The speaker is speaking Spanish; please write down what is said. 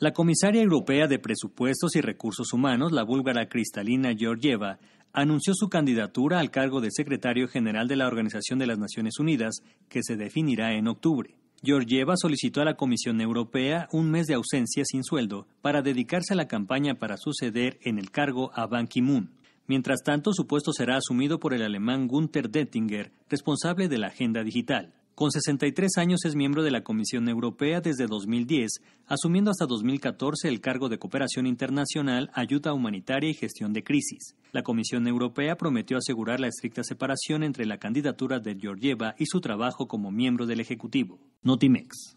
La comisaria europea de Presupuestos y Recursos Humanos, la búlgara Cristalina Georgieva, anunció su candidatura al cargo de secretario general de la Organización de las Naciones Unidas, que se definirá en octubre. Georgieva solicitó a la Comisión Europea un mes de ausencia sin sueldo para dedicarse a la campaña para suceder en el cargo a Ban Ki-moon. Mientras tanto, su puesto será asumido por el alemán Gunther Dettinger, responsable de la agenda digital. Con 63 años es miembro de la Comisión Europea desde 2010, asumiendo hasta 2014 el cargo de Cooperación Internacional, Ayuda Humanitaria y Gestión de Crisis. La Comisión Europea prometió asegurar la estricta separación entre la candidatura de Georgieva y su trabajo como miembro del Ejecutivo. Notimex.